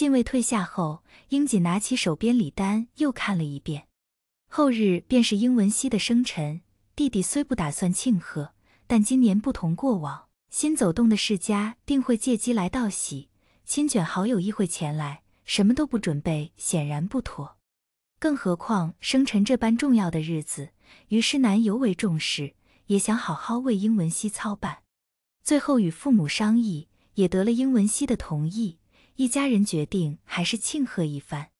进卫退下后，英锦拿起手边礼单又看了一遍。后日便是英文熙的生辰，弟弟虽不打算庆贺，但今年不同过往，新走动的世家定会借机来道喜，亲眷好友亦会前来。什么都不准备，显然不妥。更何况生辰这般重要的日子，于诗南尤为重视，也想好好为英文熙操办。最后与父母商议，也得了英文熙的同意。一家人决定还是庆贺一番，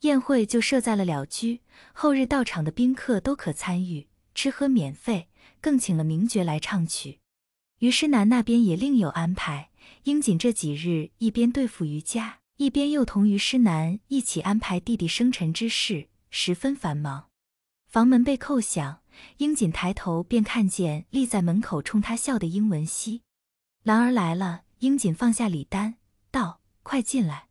宴会就设在了了居。后日到场的宾客都可参与，吃喝免费，更请了名角来唱曲。于师南那边也另有安排。英锦这几日一边对付于家，一边又同于师南一起安排弟弟生辰之事，十分繁忙。房门被叩响，英锦抬头便看见立在门口冲他笑的英文熙。兰儿来了。英锦放下礼单，道。快进来，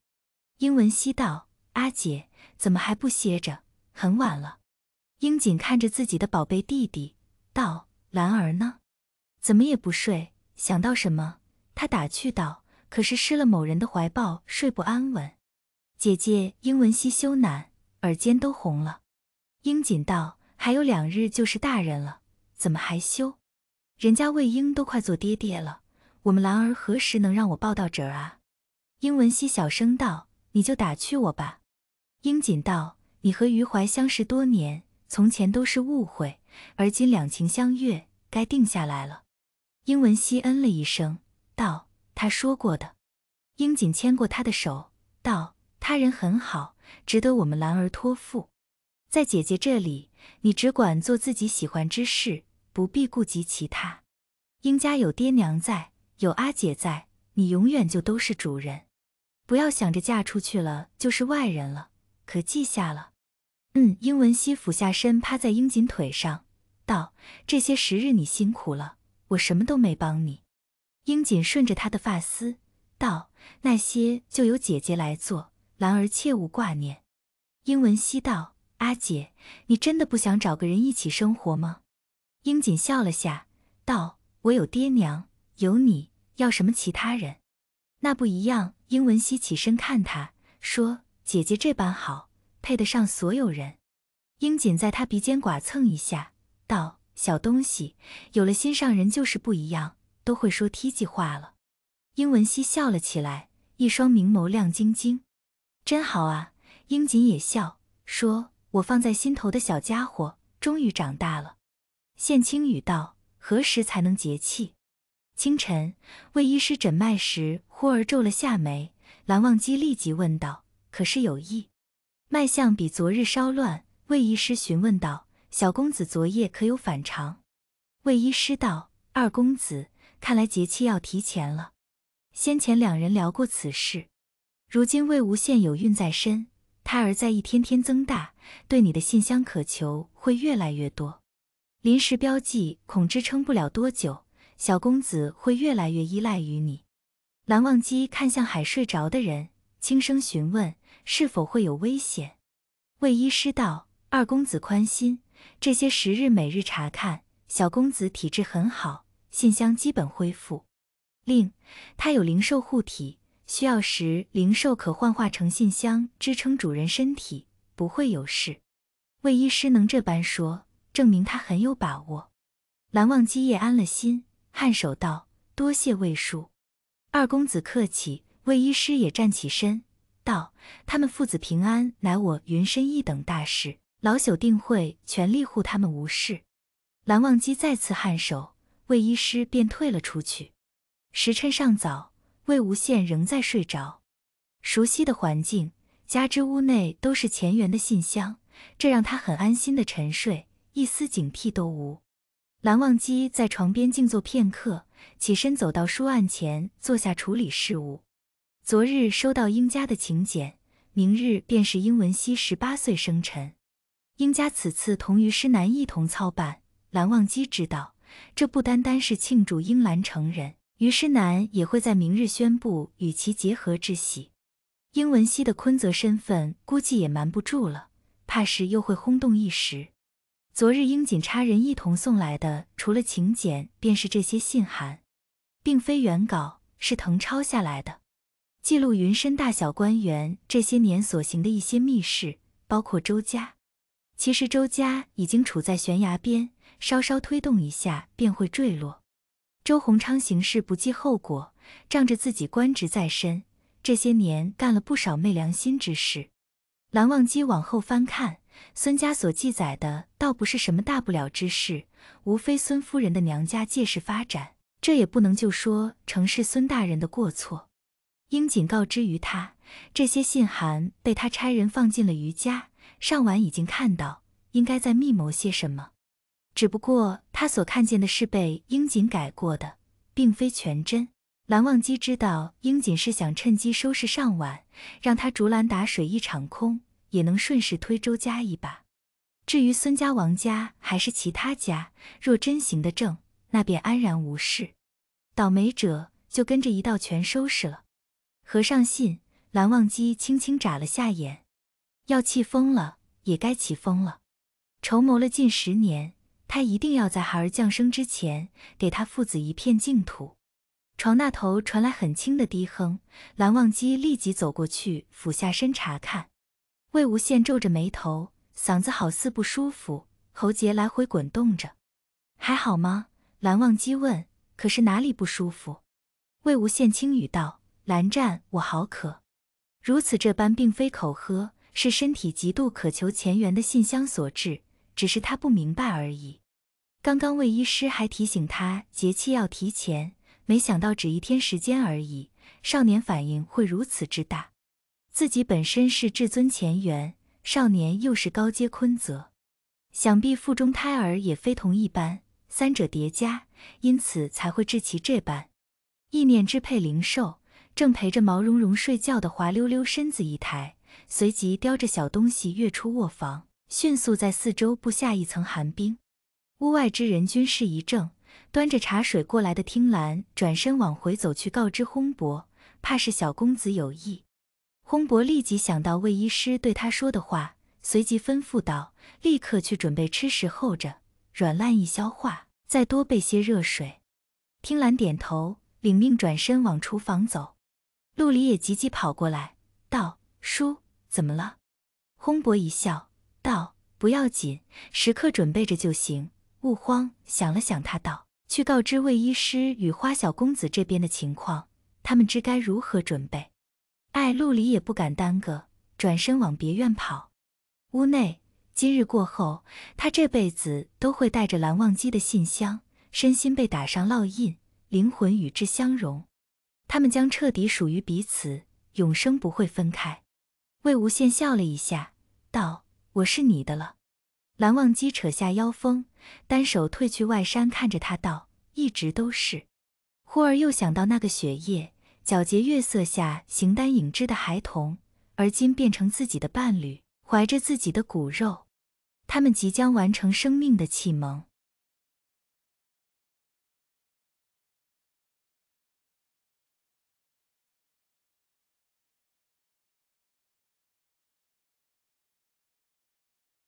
英文熙道：“阿姐，怎么还不歇着？很晚了。”英锦看着自己的宝贝弟弟，道：“兰儿呢？怎么也不睡？想到什么？”他打趣道：“可是失了某人的怀抱，睡不安稳。”姐姐，英文熙羞赧，耳尖都红了。英锦道：“还有两日就是大人了，怎么还羞？人家魏婴都快做爹爹了，我们兰儿何时能让我抱到这儿啊？”英文熙小声道：“你就打趣我吧。”英锦道：“你和余怀相识多年，从前都是误会，而今两情相悦，该定下来了。”英文熙嗯了一声，道：“他说过的。”英锦牵过他的手，道：“他人很好，值得我们兰儿托付。在姐姐这里，你只管做自己喜欢之事，不必顾及其他。英家有爹娘在，有阿姐在。”你永远就都是主人，不要想着嫁出去了就是外人了。可记下了？嗯。英文熙俯下身趴在英锦腿上，道：“这些时日你辛苦了，我什么都没帮你。”英锦顺着她的发丝，道：“那些就由姐姐来做，兰儿切勿挂念。”英文熙道：“阿姐，你真的不想找个人一起生活吗？”英锦笑了下，道：“我有爹娘，有你。”要什么？其他人，那不一样。英文熙起身看她，说：“姐姐这般好，配得上所有人。”英锦在他鼻尖剐蹭一下，道：“小东西，有了心上人就是不一样，都会说梯计话了。”英文熙笑了起来，一双明眸亮晶晶，真好啊。英锦也笑，说：“我放在心头的小家伙，终于长大了。”现青雨道：“何时才能结气？”清晨，魏医师诊脉时忽而皱了下眉，蓝忘机立即问道：“可是有异？”脉象比昨日稍乱。魏医师询问道：“小公子昨夜可有反常？”魏医师道：“二公子，看来节气要提前了。先前两人聊过此事，如今魏无羡有孕在身，胎儿在一天天增大，对你的信箱渴求会越来越多，临时标记恐支撑不了多久。”小公子会越来越依赖于你。蓝忘机看向还睡着的人，轻声询问：“是否会有危险？”魏医师道：“二公子宽心，这些时日每日查看，小公子体质很好，信箱基本恢复。另，他有灵兽护体，需要时灵兽可幻化成信箱支撑主人身体，不会有事。”魏医师能这般说，证明他很有把握。蓝忘机也安了心。颔首道：“多谢魏叔，二公子客气。”魏医师也站起身道：“他们父子平安，乃我云深一等大事，老朽定会全力护他们无事。”蓝忘机再次颔首，魏医师便退了出去。时辰尚早，魏无羡仍在睡着。熟悉的环境，加之屋内都是前缘的信箱，这让他很安心的沉睡，一丝警惕都无。蓝忘机在床边静坐片刻，起身走到书案前坐下处理事务。昨日收到英家的请柬，明日便是英文熙十八岁生辰。英家此次同于师南一同操办，蓝忘机知道，这不单单是庆祝英兰成人，于师南也会在明日宣布与其结合之喜。英文熙的昆泽身份估计也瞒不住了，怕是又会轰动一时。昨日应锦差人一同送来的，除了请柬，便是这些信函，并非原稿，是誊抄下来的，记录云深大小官员这些年所行的一些密事，包括周家。其实周家已经处在悬崖边，稍稍推动一下便会坠落。周鸿昌行事不计后果，仗着自己官职在身，这些年干了不少昧良心之事。蓝忘机往后翻看。孙家所记载的倒不是什么大不了之事，无非孙夫人的娘家借势发展，这也不能就说成是孙大人的过错。应瑾告知于他，这些信函被他差人放进了余家，尚晚已经看到，应该在密谋些什么。只不过他所看见的是被英锦改过的，并非全真。蓝忘机知道英锦是想趁机收拾尚晚，让他竹篮打水一场空。也能顺势推周家一把。至于孙家、王家还是其他家，若真行得正，那便安然无事；倒霉者就跟着一道全收拾了。合上信，蓝忘机轻轻眨了下眼，要气疯了也该起风了。筹谋了近十年，他一定要在孩儿降生之前，给他父子一片净土。床那头传来很轻的低哼，蓝忘机立即走过去，俯下身查看。魏无羡皱着眉头，嗓子好似不舒服，喉结来回滚动着。还好吗？蓝忘机问。可是哪里不舒服？魏无羡轻语道：“蓝湛，我好渴。如此这般，并非口喝，是身体极度渴求前缘的信箱所致，只是他不明白而已。刚刚魏医师还提醒他节气要提前，没想到只一天时间而已，少年反应会如此之大。”自己本身是至尊前缘，少年又是高阶坤泽，想必腹中胎儿也非同一般，三者叠加，因此才会致其这般。意念支配灵兽，正陪着毛茸茸睡觉的滑溜溜身子一抬，随即叼着小东西跃出卧房，迅速在四周布下一层寒冰。屋外之人均是一怔，端着茶水过来的听兰转身往回走去，告知轰伯，怕是小公子有意。轰博立即想到魏医师对他说的话，随即吩咐道：“立刻去准备吃食，候着，软烂易消化，再多备些热水。”听兰点头领命，转身往厨房走。陆离也急急跑过来，道：“叔，怎么了？”轰博一笑，道：“不要紧，时刻准备着就行，勿慌。”想了想，他道：“去告知魏医师与花小公子这边的情况，他们知该如何准备。”爱陆离也不敢耽搁，转身往别院跑。屋内，今日过后，他这辈子都会带着蓝忘机的信箱，身心被打上烙印，灵魂与之相融，他们将彻底属于彼此，永生不会分开。魏无羡笑了一下，道：“我是你的了。”蓝忘机扯下腰封，单手褪去外衫，看着他道：“一直都是。”忽而又想到那个雪夜。皎洁月色下，形单影只的孩童，而今变成自己的伴侣，怀着自己的骨肉，他们即将完成生命的启蒙。